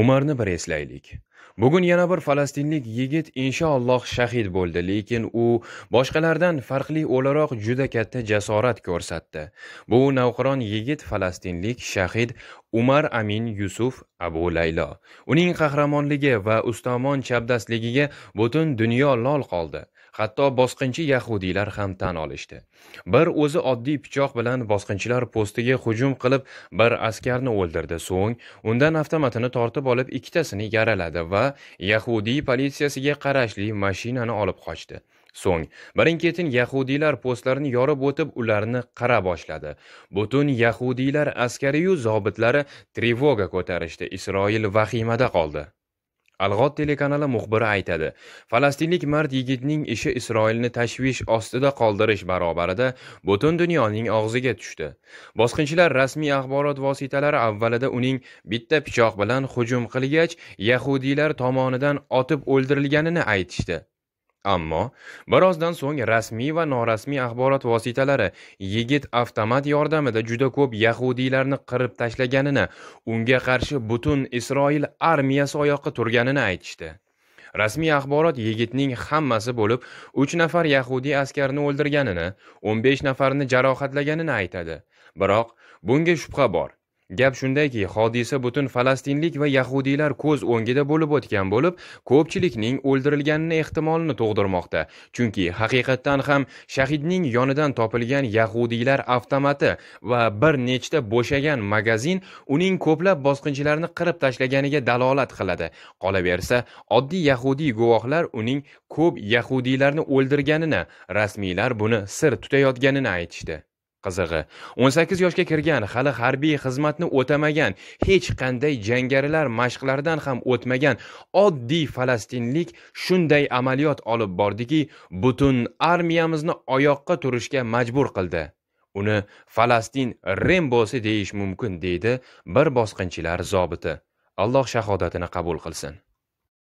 umarni bir eslaylik bugun yana bir falastinlik yigit inshaalloh shahid bo'ldi lekin u boshqalardan farqli o'laroq juda katta jasorat ko'rsatdi bu navqiron yigit falastinlik shahid umar amin yusuf abu laylo uning qahramonligi va ustamon chapdastligiga butun dunyo lol qoldi hatto bosqinchi yahudiylar ham tan olishdi bir o'zi oddiy pichoq bilan bosqinchilar postiga hujum qilib bir askarni o'ldirdi so'ng undan avtomatini tortib olib ikkitasini yaraladi va yahudiy politsiyasiga qarashli mashinani olib qochdi so'ng birin ketin yahudiylar postlarini yorib o'tib ularni qara boshladi butun yahudiylar askariyu zobitlari trevoga ko'tarishdi isroil vahimada qoldi Alg'ot telekanali muxbiri aytadi. Falastinlik mard yigitning ishi Isroilni tashvish ostida qoldirish barobarida butun dunyoning og'ziga tushdi. Bosqinchilar rasmiy axborot vositalari avvalida uning bitta pichoq bilan hujum qilgach, yahudiylar tomonidan otib o'ldirilganini aytishdi. Ammo birozdan so'ng rasmiy va norasmiy axborot vositalari yigit avtomat yordamida juda ko'p yahudiylarni qirib tashlaganini, unga qarshi butun Isroil armiyasi oyoqqa turganini aytishdi. rasmiy axborot yigitning hammasi bo'lib 3 nafar yahudiy askarni o'ldirganini 15 nafarni jarohatlaganini aytadi biroq bunga shubha bor gap shundaki hodisa butun falastinlik va yahudiylar ko'z o'ngida bo'lib o'tgan bo'lib ko'pchilikning o'ldirilganini ehtimolini tug'dirmoqda chunki haqiqatdan ham shahidning yonidan topilgan yahudiylar avtomati va bir nechta bo'shagan magazin uning ko'plab bosqinchilarni qirib tashlaganiga dalolat qiladi qolaversa oddiy yahudiy guvohlar uning ko'p yahudiylarni o'ldirganini rasmiylar buni sir tutayotganini aytishdi Qizig'i, 18 yoshga kirgan, hali harbiy xizmatni o'tamagan, hech qanday jangarilar mashqlaridan ham o'tmagan oddiy falastinlik shunday amaliyot olib bordiki, butun armiyamizni oyoqqa turishga majbur qildi. Uni Falastin Rembosi deyish mumkin, deydi bir bosqinchilar zobiti. Alloh shahodatini qabul qilsin.